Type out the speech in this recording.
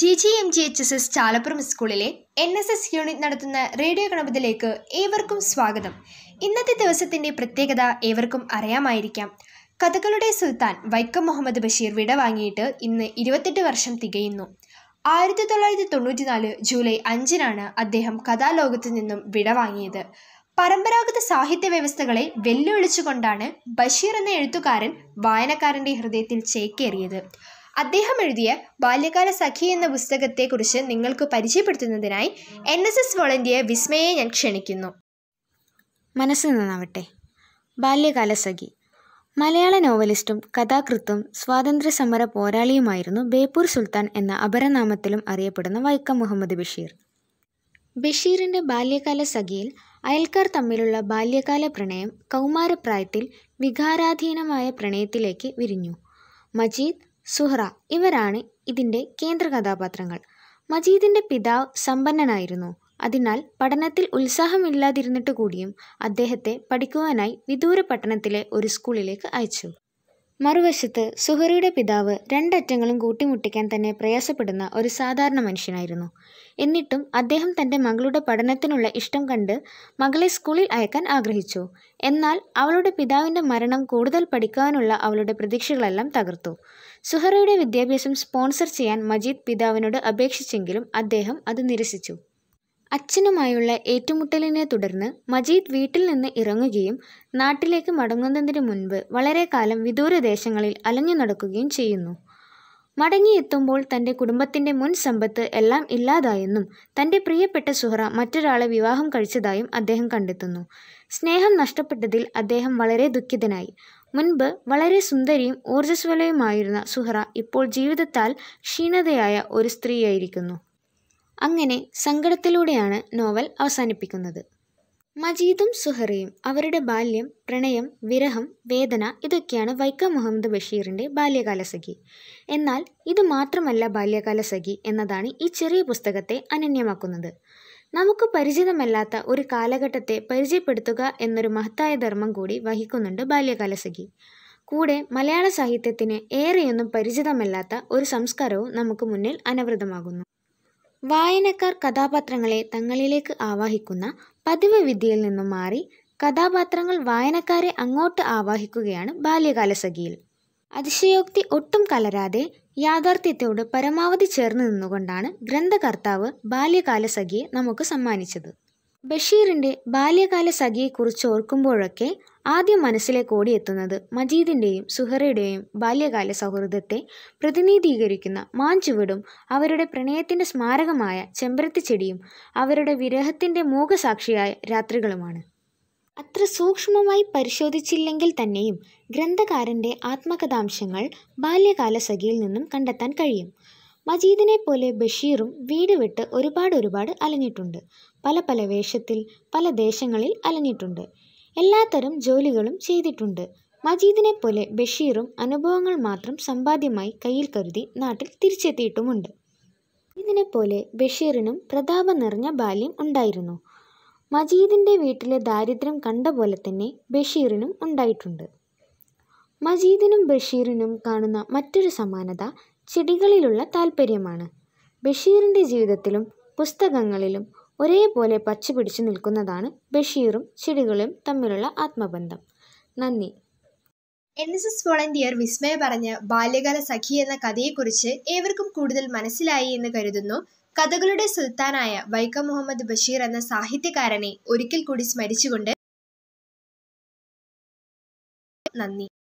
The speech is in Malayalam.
G G M G H S S Chalappuram സ്കൂളിലെ എൻ എസ് എസ് യൂണിറ്റ് നടത്തുന്ന റേഡിയോ ഗണപതിയിലേക്ക് ഏവർക്കും സ്വാഗതം ഇന്നത്തെ ദിവസത്തിൻ്റെ പ്രത്യേകത ഏവർക്കും അറിയാമായിരിക്കാം കഥകളുടെ സുൽത്താൻ വൈക്കം മുഹമ്മദ് ബഷീർ വിട വാങ്ങിയിട്ട് ഇന്ന് ഇരുപത്തെട്ട് വർഷം തികയുന്നു ആയിരത്തി തൊള്ളായിരത്തി നാല് ജൂലൈ അഞ്ചിനാണ് അദ്ദേഹം കഥാലോകത്ത് നിന്നും വിട വാങ്ങിയത് പരമ്പരാഗത സാഹിത്യ വ്യവസ്ഥകളെ വെല്ലുവിളിച്ചുകൊണ്ടാണ് ബഷീർ എന്ന എഴുത്തുകാരൻ വായനക്കാരൻ്റെ ഹൃദയത്തിൽ ചേക്കേറിയത് അദ്ദേഹം എഴുതിയ ബാല്യകാല സഖി എന്ന പുസ്തകത്തെക്കുറിച്ച് നിങ്ങൾക്ക് പരിചയപ്പെടുത്തുന്നതിനായി എൻ എസ് എസ് വോളണ്ടിയർ വിസ്മയെ ഞാൻ ക്ഷണിക്കുന്നു മനസ്സ് നന്നാവട്ടെ ബാല്യകാല സഖി മലയാള നോവലിസ്റ്റും കഥാകൃത്തും സ്വാതന്ത്ര്യ സമര പോരാളിയുമായിരുന്നു ബേപ്പൂർ സുൽത്താൻ എന്ന അപരനാമത്തിലും അറിയപ്പെടുന്ന വൈക്കം മുഹമ്മദ് ബഷീർ ബഷീറിൻ്റെ ബാല്യകാല സഖിയിൽ അയൽക്കാർ തമ്മിലുള്ള ബാല്യകാല പ്രണയം കൗമാരപ്രായത്തിൽ വികാരാധീനമായ പ്രണയത്തിലേക്ക് വിരിഞ്ഞു മജീദ് സുഹ്റ ഇവരാണ് ഇതിൻ്റെ കേന്ദ്ര കഥാപാത്രങ്ങൾ മജീദിൻ്റെ പിതാവ് സമ്പന്നനായിരുന്നു അതിനാൽ പഠനത്തിൽ ഉത്സാഹമില്ലാതിരുന്നിട്ട് കൂടിയും അദ്ദേഹത്തെ പഠിക്കുവാനായി വിദൂര പട്ടണത്തിലെ ഒരു സ്കൂളിലേക്ക് അയച്ചു മറുവശത്ത് സുഹറയുടെ പിതാവ് രണ്ടറ്റങ്ങളും കൂട്ടിമുട്ടിക്കാൻ തന്നെ പ്രയാസപ്പെടുന്ന ഒരു സാധാരണ മനുഷ്യനായിരുന്നു എന്നിട്ടും അദ്ദേഹം തൻ്റെ മകളുടെ പഠനത്തിനുള്ള ഇഷ്ടം കണ്ട് മകളെ സ്കൂളിൽ അയക്കാൻ ആഗ്രഹിച്ചു എന്നാൽ അവളുടെ പിതാവിൻ്റെ മരണം കൂടുതൽ പഠിക്കാനുള്ള അവളുടെ പ്രതീക്ഷകളെല്ലാം തകർത്തു സുഹറയുടെ വിദ്യാഭ്യാസം സ്പോൺസർ ചെയ്യാൻ മജീദ് പിതാവിനോട് അപേക്ഷിച്ചെങ്കിലും അദ്ദേഹം അത് നിരസിച്ചു അച്ഛനുമായുള്ള ഏറ്റുമുട്ടലിനെ തുടർന്ന് മജീദ് വീട്ടിൽ നിന്ന് ഇറങ്ങുകയും നാട്ടിലേക്ക് മടങ്ങുന്നതിന് മുൻപ് വളരെ കാലം വിദൂരദേശങ്ങളിൽ അലഞ്ഞു നടക്കുകയും ചെയ്യുന്നു മടങ്ങിയെത്തുമ്പോൾ തൻ്റെ കുടുംബത്തിൻ്റെ മുൻ സമ്പത്ത് എല്ലാം ഇല്ലാതായെന്നും തൻ്റെ പ്രിയപ്പെട്ട സുഹറ മറ്റൊരാളെ വിവാഹം കഴിച്ചതായും അദ്ദേഹം കണ്ടെത്തുന്നു സ്നേഹം നഷ്ടപ്പെട്ടതിൽ അദ്ദേഹം വളരെ ദുഃഖിതനായി മുൻപ് വളരെ സുന്ദരിയും ഊർജ്ജസ്വലയുമായിരുന്ന സുഹറ ഇപ്പോൾ ജീവിതത്താൽ ക്ഷീണതയായ ഒരു സ്ത്രീയായിരിക്കുന്നു അങ്ങനെ സങ്കടത്തിലൂടെയാണ് നോവൽ അവസാനിപ്പിക്കുന്നത് മജീദും സുഹറയും അവരുടെ ബാല്യം പ്രണയം വിരഹം വേദന ഇതൊക്കെയാണ് വൈക്കം മുഹമ്മദ് ബഷീറിൻ്റെ ബാല്യകാലസഖി എന്നാൽ ഇത് മാത്രമല്ല ബാല്യകാലസഖി എന്നതാണ് ഈ ചെറിയ പുസ്തകത്തെ അനന്യമാക്കുന്നത് നമുക്ക് പരിചിതമല്ലാത്ത ഒരു കാലഘട്ടത്തെ പരിചയപ്പെടുത്തുക എന്നൊരു മഹത്തായ ധർമ്മം കൂടി വഹിക്കുന്നുണ്ട് ബാല്യകാലസഖി കൂടെ മലയാള സാഹിത്യത്തിന് ഏറെയൊന്നും പരിചിതമല്ലാത്ത ഒരു സംസ്കാരവും നമുക്ക് മുന്നിൽ അനവൃതമാകുന്നു വായനക്കാർ കഥാപാത്രങ്ങളെ തങ്ങളിലേക്ക് ആവാഹിക്കുന്ന പതിവ് വിദ്യയിൽ നിന്നും മാറി കഥാപാത്രങ്ങൾ വായനക്കാരെ അങ്ങോട്ട് ആവാഹിക്കുകയാണ് സഖിയിൽ അതിശയോക്തി ഒട്ടും കലരാതെ യാഥാർത്ഥ്യത്തോട് പരമാവധി ചേർന്ന് നിന്നുകൊണ്ടാണ് ഗ്രന്ഥകർത്താവ് സഖിയെ നമുക്ക് സമ്മാനിച്ചത് ബഷീറിൻ്റെ ബാല്യകാല സഖിയെക്കുറിച്ച് ഓർക്കുമ്പോഴൊക്കെ ആദ്യം മനസ്സിലേക്ക് ഓടിയെത്തുന്നത് മജീദിൻ്റെയും സുഹറയുടെയും ബാല്യകാല സൗഹൃദത്തെ പ്രതിനിധീകരിക്കുന്ന മാഞ്ചുവിടും അവരുടെ പ്രണയത്തിൻ്റെ സ്മാരകമായ ചെമ്പരത്തിച്ചെടിയും അവരുടെ വിരഹത്തിൻ്റെ മൂകസാക്ഷിയായ രാത്രികളുമാണ് അത്ര സൂക്ഷ്മമായി പരിശോധിച്ചില്ലെങ്കിൽ തന്നെയും ഗ്രന്ഥകാരൻ്റെ ആത്മകഥാംശങ്ങൾ ബാല്യകാല സഖിയിൽ നിന്നും കണ്ടെത്താൻ കഴിയും മജീദിനെ പോലെ ബഷീറും വീട് വിട്ട് ഒരുപാട് ഒരുപാട് അലഞ്ഞിട്ടുണ്ട് പല പല വേഷത്തിൽ പല ദേശങ്ങളിൽ അലഞ്ഞിട്ടുണ്ട് എല്ലാത്തരം ജോലികളും ചെയ്തിട്ടുണ്ട് മജീദിനെ പോലെ ബഷീറും അനുഭവങ്ങൾ മാത്രം സമ്പാദ്യമായി കയ്യിൽ കരുതി നാട്ടിൽ തിരിച്ചെത്തിയിട്ടുമുണ്ട് ഇതിനെ പോലെ ബഷീറിനും പ്രതാപം നിറഞ്ഞ ബാല്യം ഉണ്ടായിരുന്നു മജീദിൻ്റെ വീട്ടിലെ ദാരിദ്ര്യം കണ്ട പോലെ തന്നെ ബഷീറിനും ഉണ്ടായിട്ടുണ്ട് മജീദിനും ബഷീറിനും കാണുന്ന മറ്റൊരു സമാനത ചെടികളിലുള്ള താല്പര്യമാണ് ബഷീറിൻ്റെ ജീവിതത്തിലും പുസ്തകങ്ങളിലും ഒരേപോലെ പിടിച്ചു നിൽക്കുന്നതാണ് ബഷീറും ചെടികളും തമ്മിലുള്ള ആത്മബന്ധം നന്ദി N S S volunteer Vismaya പറഞ്ഞ ബാല്യകാല സഖി എന്ന കഥയെക്കുറിച്ച് ഏവർക്കും കൂടുതൽ മനസ്സിലായി എന്ന് കരുതുന്നു കഥകളുടെ സുൽത്താനായ വൈക്കം മുഹമ്മദ് ബഷീർ എന്ന സാഹിത്യകാരനെ ഒരിക്കൽ കൂടി സ്മരിച്ചുകൊണ്ട് നന്ദി